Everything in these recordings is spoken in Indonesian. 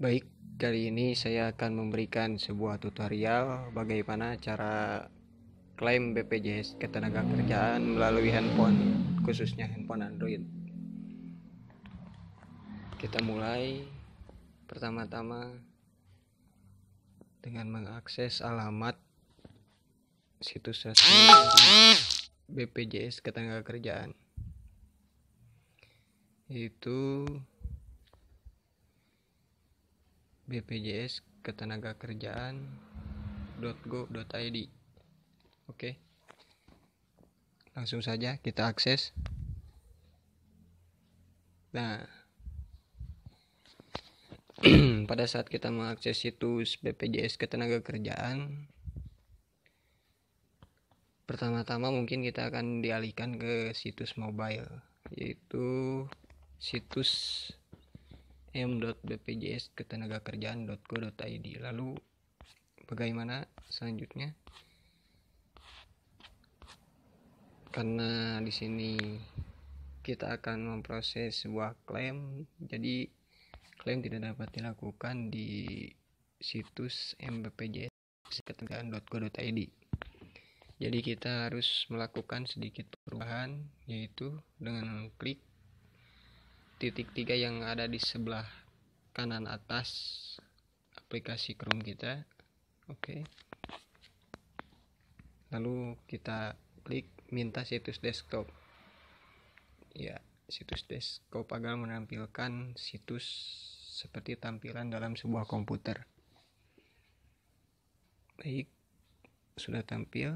Baik, kali ini saya akan memberikan sebuah tutorial bagaimana cara klaim BPJS Ketenagakerjaan melalui handphone, khususnya handphone Android. Kita mulai pertama-tama dengan mengakses alamat situs resmi BPJS Ketenagakerjaan. Itu BPJS Ketenaga Oke langsung saja kita akses nah pada saat kita mengakses situs BPJS Ketenaga Kerjaan pertama-tama mungkin kita akan dialihkan ke situs mobile yaitu situs m.bpjs.ketenagakerjaan.go.id lalu bagaimana selanjutnya karena di sini kita akan memproses sebuah klaim jadi klaim tidak dapat dilakukan di situs mbpjs.ketenagakerjaan.go.id jadi kita harus melakukan sedikit perubahan yaitu dengan klik titik tiga yang ada di sebelah kanan atas aplikasi Chrome kita oke okay. lalu kita klik minta situs desktop ya situs desktop agar menampilkan situs seperti tampilan dalam sebuah komputer baik sudah tampil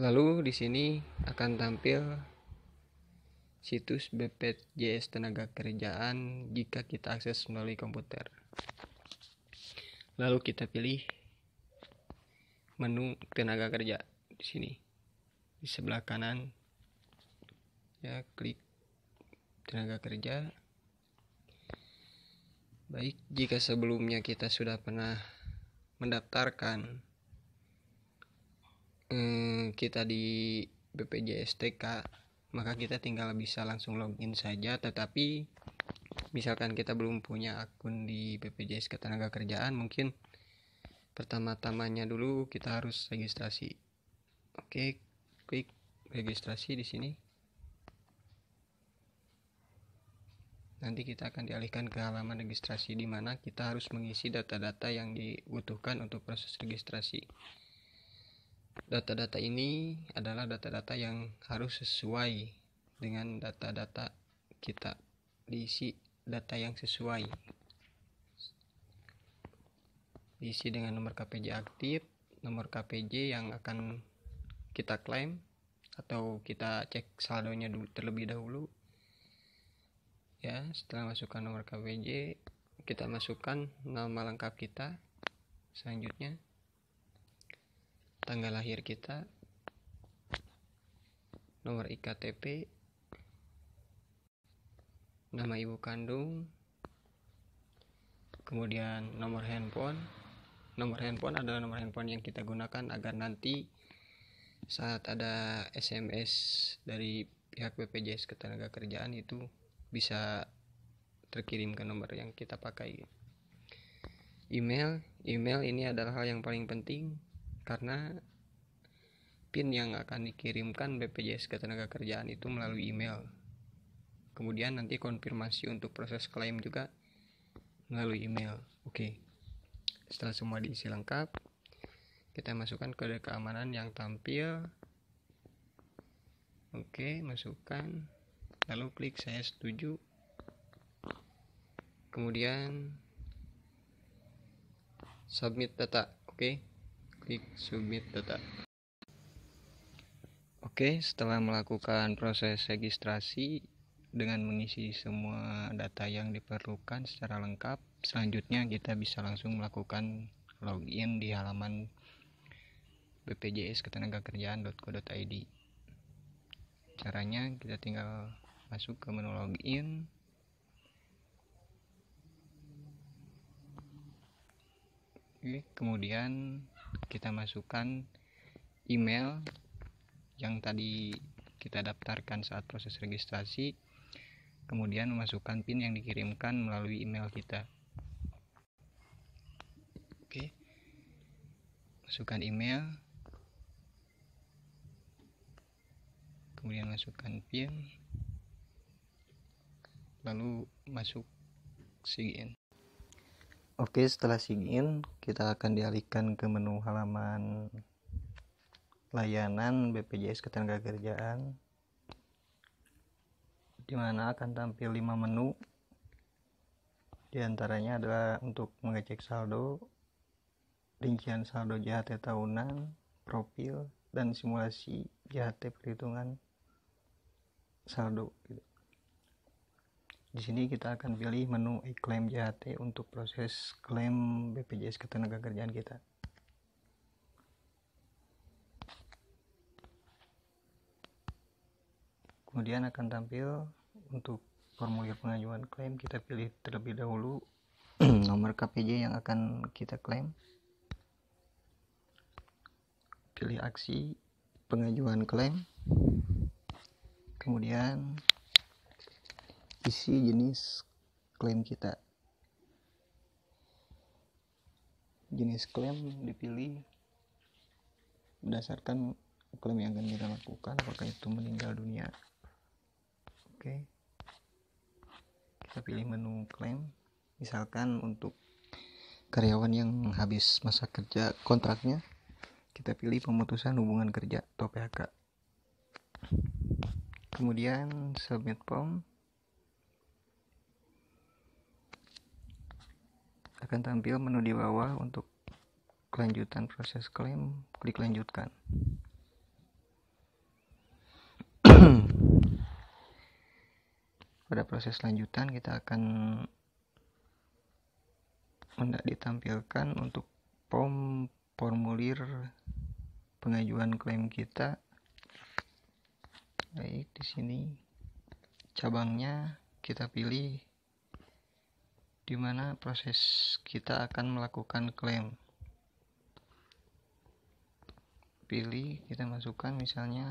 lalu di sini akan tampil situs BPJS Tenaga Kerjaan jika kita akses melalui komputer. Lalu kita pilih menu tenaga kerja di sini. Di sebelah kanan ya klik tenaga kerja. Baik, jika sebelumnya kita sudah pernah mendaftarkan eh, kita di BPJS TK maka kita tinggal bisa langsung login saja tetapi misalkan kita belum punya akun di BPJS Ketenagakerjaan mungkin pertama-tamanya dulu kita harus registrasi oke klik registrasi di sini nanti kita akan dialihkan ke halaman registrasi di mana kita harus mengisi data-data yang dibutuhkan untuk proses registrasi. Data-data ini adalah data-data yang harus sesuai dengan data-data kita. Diisi data yang sesuai. Diisi dengan nomor KPJ aktif, nomor KPJ yang akan kita klaim atau kita cek saldonya dulu terlebih dahulu. Ya, setelah masukkan nomor KPJ, kita masukkan nama lengkap kita. Selanjutnya tanggal lahir kita, nomor IKTP, nama ibu kandung, kemudian nomor handphone. Nomor handphone adalah nomor handphone yang kita gunakan agar nanti saat ada SMS dari pihak BPJS ketenaga kerjaan itu bisa terkirim ke nomor yang kita pakai. Email, email ini adalah hal yang paling penting karena PIN yang akan dikirimkan BPJS Ketenagakerjaan itu melalui email. Kemudian nanti konfirmasi untuk proses klaim juga melalui email. Oke. Setelah semua diisi lengkap, kita masukkan kode keamanan yang tampil. Oke, masukkan. Lalu klik saya setuju. Kemudian submit data. Oke. Okay klik submit data Oke, setelah melakukan proses registrasi dengan mengisi semua data yang diperlukan secara lengkap, selanjutnya kita bisa langsung melakukan login di halaman bpjsketenagakerjaan.co.id. Caranya kita tinggal masuk ke menu login. kemudian kita masukkan email yang tadi kita daftarkan saat proses registrasi kemudian memasukkan PIN yang dikirimkan melalui email kita oke masukkan email kemudian masukkan PIN lalu masuk sign Oke, setelah sign kita akan dialihkan ke menu halaman layanan BPJS Ketenagakerjaan di mana akan tampil 5 menu. Di antaranya adalah untuk mengecek saldo, rincian saldo JHT tahunan, profil, dan simulasi JHT perhitungan saldo gitu. Di sini kita akan pilih menu e JHT untuk proses klaim BPJS Ketenagakerjaan kita. Kemudian akan tampil untuk formulir pengajuan klaim kita pilih terlebih dahulu nomor KPJ yang akan kita klaim. Pilih aksi pengajuan klaim. Kemudian isi jenis klaim kita jenis klaim dipilih berdasarkan klaim yang akan kita lakukan apakah itu meninggal dunia oke kita pilih menu klaim misalkan untuk karyawan yang habis masa kerja kontraknya kita pilih pemutusan hubungan kerja atau PHK kemudian submit form akan tampil menu di bawah untuk kelanjutan proses klaim klik lanjutkan pada proses lanjutan kita akan hendak ditampilkan untuk form formulir pengajuan klaim kita baik di sini cabangnya kita pilih di mana proses kita akan melakukan klaim. Pilih, kita masukkan misalnya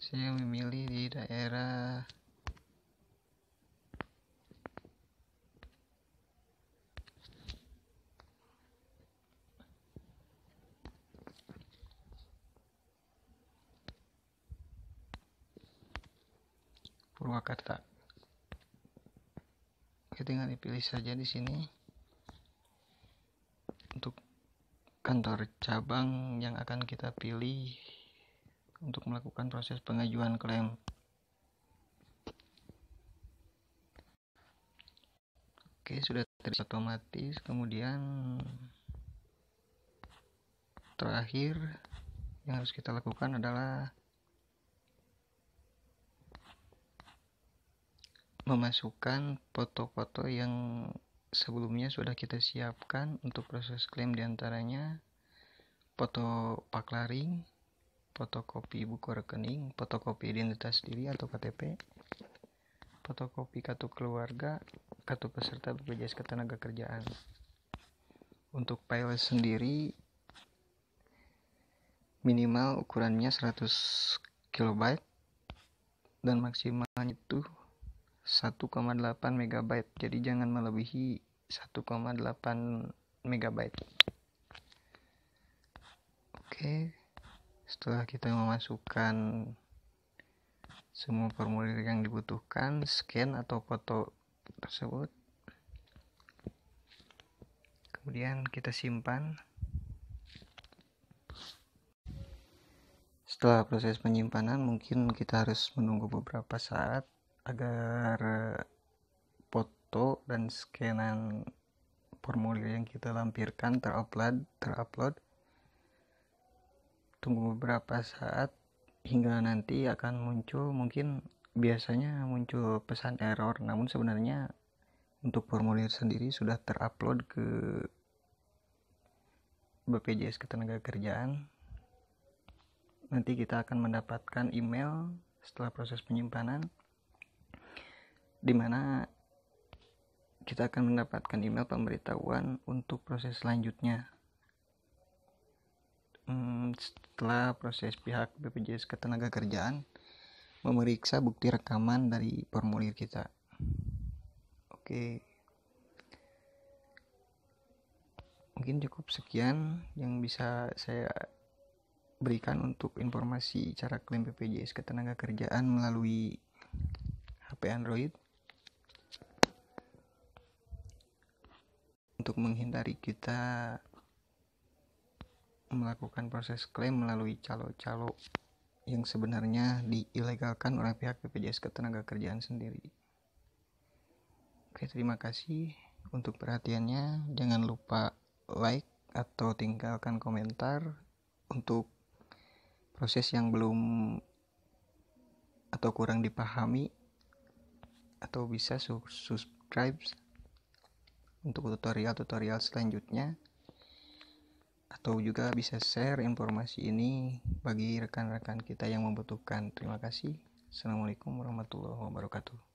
saya memilih di daerah Purwakarta kita tinggal dipilih saja di sini untuk kantor cabang yang akan kita pilih untuk melakukan proses pengajuan klaim oke sudah terisi otomatis kemudian terakhir yang harus kita lakukan adalah memasukkan foto-foto yang sebelumnya sudah kita siapkan untuk proses klaim diantaranya foto pak laring, fotokopi buku rekening, fotokopi identitas diri atau KTP, fotokopi kartu keluarga, kartu peserta BPJS Ketenaga Kerjaan. Untuk file sendiri minimal ukurannya 100 kilobyte dan maksimal itu 1,8 MB. Jadi jangan melebihi 1,8 MB. Oke. Setelah kita memasukkan semua formulir yang dibutuhkan, scan atau foto tersebut. Kemudian kita simpan. Setelah proses penyimpanan, mungkin kita harus menunggu beberapa saat agar eh, foto dan scanan formulir yang kita lampirkan terupload terupload tunggu beberapa saat hingga nanti akan muncul mungkin biasanya muncul pesan error namun sebenarnya untuk formulir sendiri sudah terupload ke BPJS Ketenagakerjaan nanti kita akan mendapatkan email setelah proses penyimpanan di mana kita akan mendapatkan email pemberitahuan untuk proses selanjutnya. Hmm, setelah proses pihak BPJS Ketenagakerjaan memeriksa bukti rekaman dari formulir kita. Oke. Mungkin cukup sekian yang bisa saya berikan untuk informasi cara klaim BPJS Ketenagakerjaan melalui HP Android. untuk menghindari kita melakukan proses klaim melalui calo-calo yang sebenarnya diilegalkan oleh pihak BPJS Ketenagakerjaan sendiri. Oke, terima kasih untuk perhatiannya. Jangan lupa like atau tinggalkan komentar untuk proses yang belum atau kurang dipahami atau bisa subscribe untuk tutorial-tutorial selanjutnya atau juga bisa share informasi ini bagi rekan-rekan kita yang membutuhkan. Terima kasih. Assalamualaikum warahmatullahi wabarakatuh.